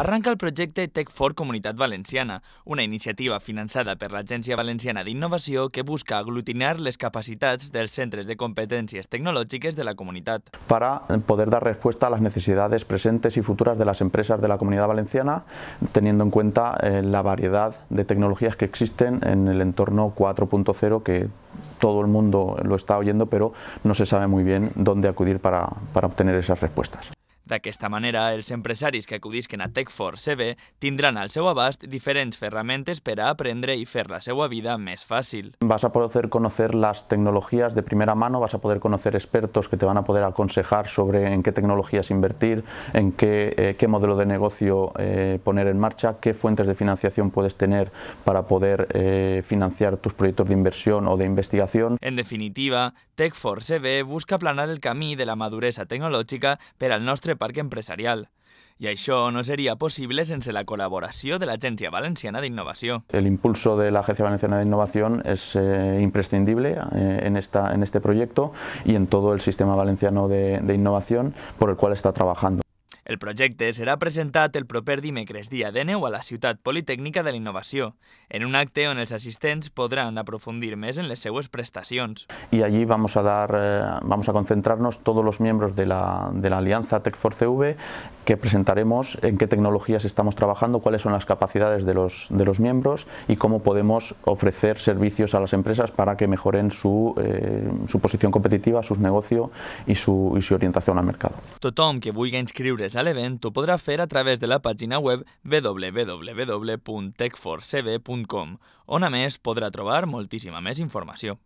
arranca el proyecto Tech4 Comunitat Valenciana, una iniciativa por la Agencia Valenciana Innovación que busca aglutinar les capacitats dels centres de competencias tecnológicas de la comunidad. Para poder dar respuesta a las necesidades presentes y futuras de las empresas de la comunidad valenciana, teniendo en cuenta eh, la variedad de tecnologías que existen en el entorno 4.0 que todo el mundo lo está oyendo, pero no se sabe muy bien dónde acudir para obtener esas respuestas que esta manera, els empresarios que acudisquen a Tech4 CB tindran al seu abast diferents ferramentes per a aprendre fer la seva vida més fàcil. Vas a poder conocer las tecnologías de primera mano, vas a poder conocer expertos que te van a poder aconsejar sobre en qué tecnologías invertir, en qué, eh, modelo de negocio eh, poner en marcha, qué fuentes de financiación puedes tener para poder eh, financiar tus proyectos de inversión o de investigación. En definitiva, Tech4 CB busca aplanar el camino de la madurez tecnológica para el nostre parque empresarial. Y eso no sería posible sin la colaboración de la Agencia Valenciana de Innovación. El impulso de la Agencia Valenciana de Innovación es eh, imprescindible eh, en, esta, en este proyecto y en todo el sistema valenciano de innovación por el cual está trabajando. El projecte será presentat el proper dimecres dia neu a la Ciutat Politécnica de la Innovación, en un acte on els assistents podran aprofundir més en les prestaciones. prestacions. Y allí vamos a dar, eh, vamos a concentrarnos todos los miembros de la, la alianza Tech 4 CV, que presentaremos en qué tecnologías estamos trabajando, cuáles son las capacidades de los, de los miembros y cómo podemos ofrecer servicios a las empresas para que mejoren su, eh, su posición competitiva, sus negocios y su, orientación su orientación al mercado. Tothom que vulgui inscriure's a l'event ho podrà fer a través de la pàgina web www.techforcb.com, on a més podrà trobar moltíssima més informació.